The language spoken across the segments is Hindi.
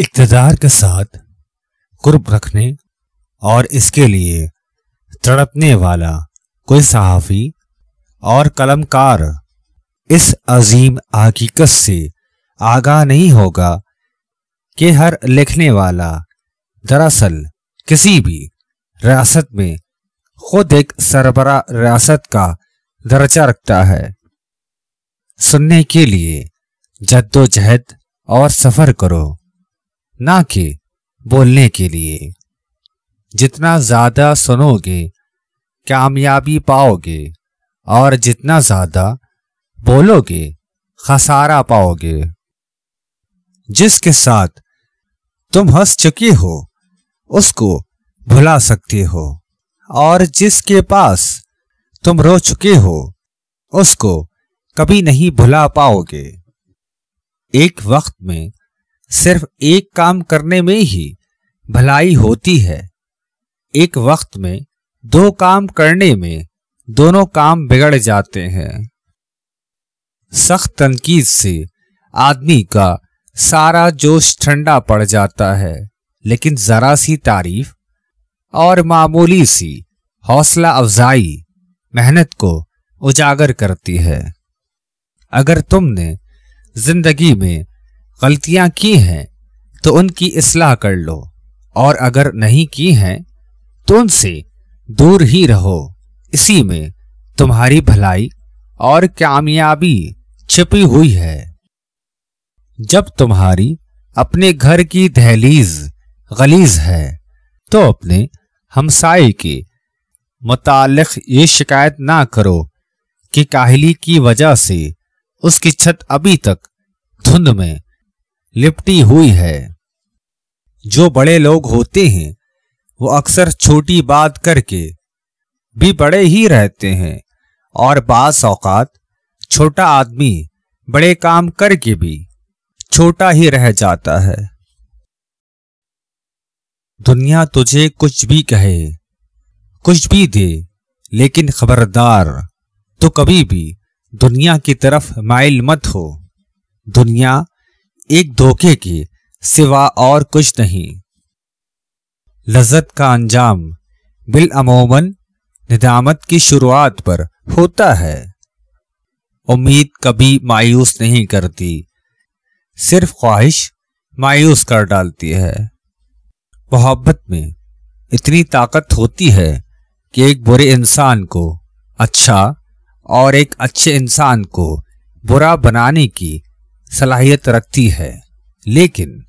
इकतदार के साथ कुर्ब रखने और इसके लिए तड़पने वाला कोई सहाफ़ी और कलमकार इस अजीम हकीकत से आगाह नहीं होगा कि हर लिखने वाला दरअसल किसी भी रियासत में खुद एक सरबरा रियासत का दर्जा रखता है सुनने के लिए जद्दोजहद और सफ़र करो ना कि बोलने के लिए जितना ज़्यादा सुनोगे कामयाबी पाओगे और जितना ज़्यादा बोलोगे खसारा पाओगे जिसके साथ तुम हंस चुके हो उसको भुला सकते हो और जिसके पास तुम रो चुके हो उसको कभी नहीं भुला पाओगे एक वक्त में सिर्फ एक काम करने में ही भलाई होती है एक वक्त में दो काम करने में दोनों काम बिगड़ जाते हैं सख्त तनकीद से आदमी का सारा जोश ठंडा पड़ जाता है लेकिन जरा सी तारीफ और मामूली सी हौसला अफजाई मेहनत को उजागर करती है अगर तुमने जिंदगी में गलतियां की हैं तो उनकी इसलाह कर लो और अगर नहीं की हैं तो उनसे दूर ही रहो इसी में तुम्हारी भलाई और कामयाबी छिपी हुई है जब तुम्हारी अपने घर की दहलीज गलीज है तो अपने हमसाए के मुताल ये शिकायत ना करो कि काहली की वजह से उसकी छत अभी तक धुंध में लिपटी हुई है जो बड़े लोग होते हैं वो अक्सर छोटी बात करके भी बड़े ही रहते हैं और बास औकात छोटा आदमी बड़े काम करके भी छोटा ही रह जाता है दुनिया तुझे कुछ भी कहे कुछ भी दे लेकिन खबरदार तो कभी भी दुनिया की तरफ माइल मत हो दुनिया एक धोखे के सिवा और कुछ नहीं लजत का अंजाम बिलअमूमन निदामत की शुरुआत पर होता है उम्मीद कभी मायूस नहीं करती सिर्फ ख्वाहिश मायूस कर डालती है मोहब्बत में इतनी ताकत होती है कि एक बुरे इंसान को अच्छा और एक अच्छे इंसान को बुरा बनाने की सलाहियत रखती है लेकिन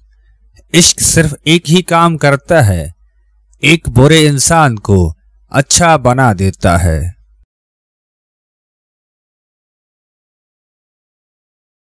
इश्क सिर्फ एक ही काम करता है एक बुरे इंसान को अच्छा बना देता है